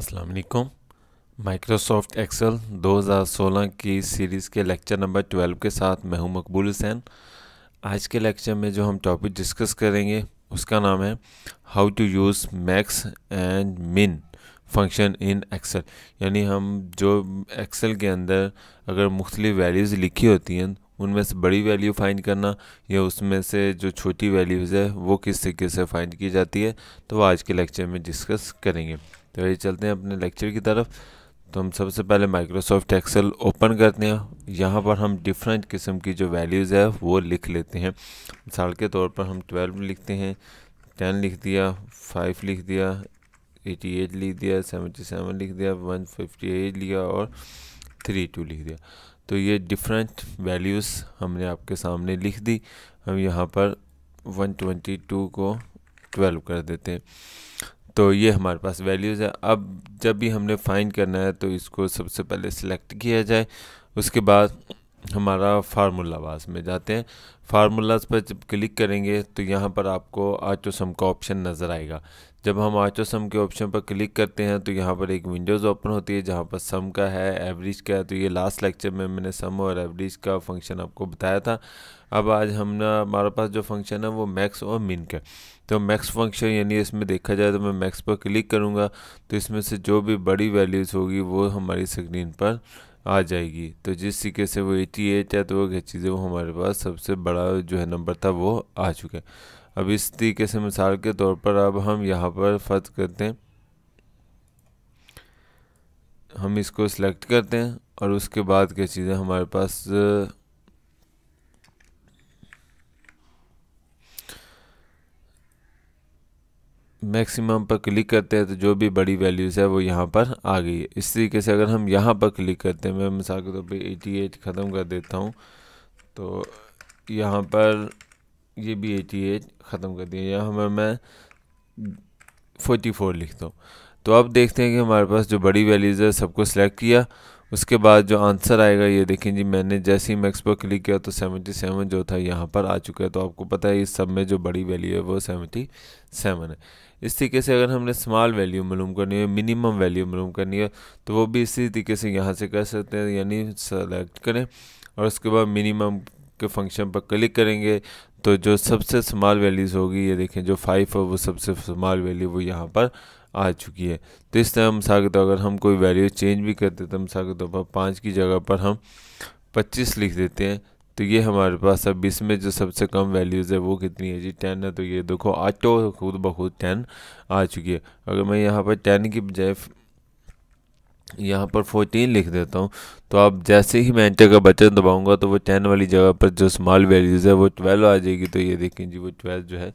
अस्सलाम वालेकुम Microsoft Excel 2016 की सीरीज़ के लेक्चर नंबर 12 के साथ मैं हूं मकबूल हुसैन आज के लेक्चर में जो हम टॉपिक डिस्कस करेंगे उसका नाम है how to use max and min function in Excel यानी हम जो एक्सेल के अंदर अगर मुख्तलिफ वैल्यूज़ लिखी होती हैं उनमें से बड़ी वैल्यू फाइंड करना या उसमें से जो छोटी वैल्यूज़ है वो किस तरीके से फाइंड की जाती है तो वो आज के लेक्चर में डिस्कस करेंगे तो ये चलते हैं अपने लेक्चर की तरफ तो हम सबसे पहले माइक्रोसॉफ्ट एक्सेल ओपन करते हैं यहाँ पर हम डिफरेंट किस्म की जो वैल्यूज़ है वो लिख लेते हैं मिसाल के तौर पर हम ट्वेल्व लिखते हैं टेन लिख दिया फाइव लिख दिया एटी एट लिख दिया सेवेंटी सेवन लिख दिया वन फिफ्टी एट लिया और थ्री टू लिख दिया तो ये डिफरेंट वैल्यूज़ हमने आपके सामने लिख दी हम यहाँ पर टू को ट्वेल्व कर देते हैं तो ये हमारे पास वैल्यूज़ है अब जब भी हमने फाइंड करना है तो इसको सबसे पहले सिलेक्ट किया जाए उसके बाद हमारा फार्मूलावाज में जाते हैं फार्मूलाज पर जब क्लिक करेंगे तो यहाँ पर आपको आचो सम का ऑप्शन नज़र आएगा जब हम आचो सम के ऑप्शन पर क्लिक करते हैं तो यहाँ पर एक विंडोज़ ओपन होती है जहाँ पर सम का है एवरेज का है तो ये लास्ट लेक्चर में मैंने सम और एवरेज का फंक्शन आपको बताया था अब आज हमने हमारे पास जो फंक्शन है वो मैक्स और मिन का तो मैक्स फंक्शन यानी इसमें देखा जाए तो मैं मैक्स पर क्लिक करूँगा तो इसमें से जो भी बड़ी वैल्यूज़ होगी वो हमारी स्क्रीन पर आ जाएगी तो जिस सिक्के से वो एटी एट या तो वो खींची थी वो हमारे पास सबसे बड़ा जो है नंबर था वो आ चुका है अब इस तरीके से मिसाल के तौर पर अब हम यहाँ पर फर्ज करते हैं हम इसको सिलेक्ट करते हैं और उसके बाद क्या चीज़ें हमारे पास मैक्सिमम पर क्लिक करते हैं तो जो भी बड़ी वैल्यूज़ है वो यहाँ पर आ गई है इस तरीके से अगर हम यहाँ पर क्लिक करते हैं मैं मिसाल के तौर पर एटी एट ख़त्म कर देता हूँ तो यहाँ पर ये भी एटी एट ख़त्म कर दिया यहाँ पर मैं फोर्टी फोर लिखता हूँ तो अब देखते हैं कि हमारे पास जो बड़ी वैल्यूज़ है सबको सिलेक्ट किया उसके बाद जो आंसर आएगा ये देखें जी मैंने जैसे ही मैक्स पर क्लिक किया तो 77 जो था यहाँ पर आ चुका है तो आपको पता है इस सब में जो बड़ी वैल्यू है वो 77 है इस तरीके से अगर हमने स्मॉल वैल्यू मालूम करनी है मिनिमम वैल्यू मालूम करनी है तो वो भी इसी तरीके से यहाँ से कर सकते हैं यानी सेलेक्ट करें और उसके बाद मिनिमम के फंक्शन पर क्लिक करेंगे तो जो सबसे स्मॉल वैल्यूज़ होगी ये देखें जो फाइव है वो सबसे स्मॉल वैल्यू वो यहाँ पर आ चुकी है तो इस तरह तौर सागित तो अगर हम कोई वैल्यू चेंज भी करते तो के तौर पर पाँच की जगह पर हम पच्चीस लिख देते हैं तो ये हमारे पास अब इसमें जो सबसे कम वैल्यूज़ है वो कितनी है जी टेन है तो ये देखो आटो खुद ब खुद टेन आ चुकी है अगर मैं यहाँ पर टेन की बजाय यहाँ पर 14 लिख देता हूँ तो आप जैसे ही मैं एंटर का बटन दबाऊंगा तो वो 10 वाली जगह पर जो स्मॉल वैल्यूज़ है वो 12 आ जाएगी तो ये देखें जी वो 12 जो है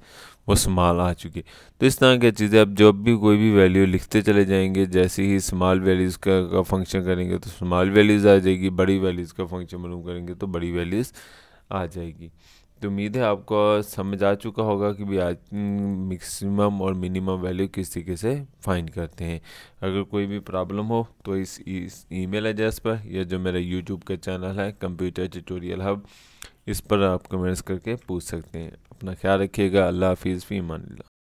वो स्मॉल आ चुकी है तो इस तरह की चीज़ें आप जब भी कोई भी वैल्यू लिखते चले जाएंगे जैसे ही स्मॉल वैल्यूज़ का, का फंक्शन करेंगे तो स्मॉल वैल्यूज़ आ जाएगी बड़ी वैल्यूज़ का फंक्शन मालूम करेंगे तो बड़ी वैल्यूज़ आ जाएगी तो उम्मीद है आपको समझ आ चुका होगा कि ब्याज मैक्सिमम और मिनिमम वैल्यू किस तरीके से फाइंड करते हैं अगर कोई भी प्रॉब्लम हो तो इस ईमेल एड्रेस पर या जो मेरा यूट्यूब का चैनल है कंप्यूटर ट्यूटोरियल हब इस पर आप कमेंट्स करके पूछ सकते हैं अपना ख्याल रखिएगा अल्लाह हाफिज़ फ़ी मान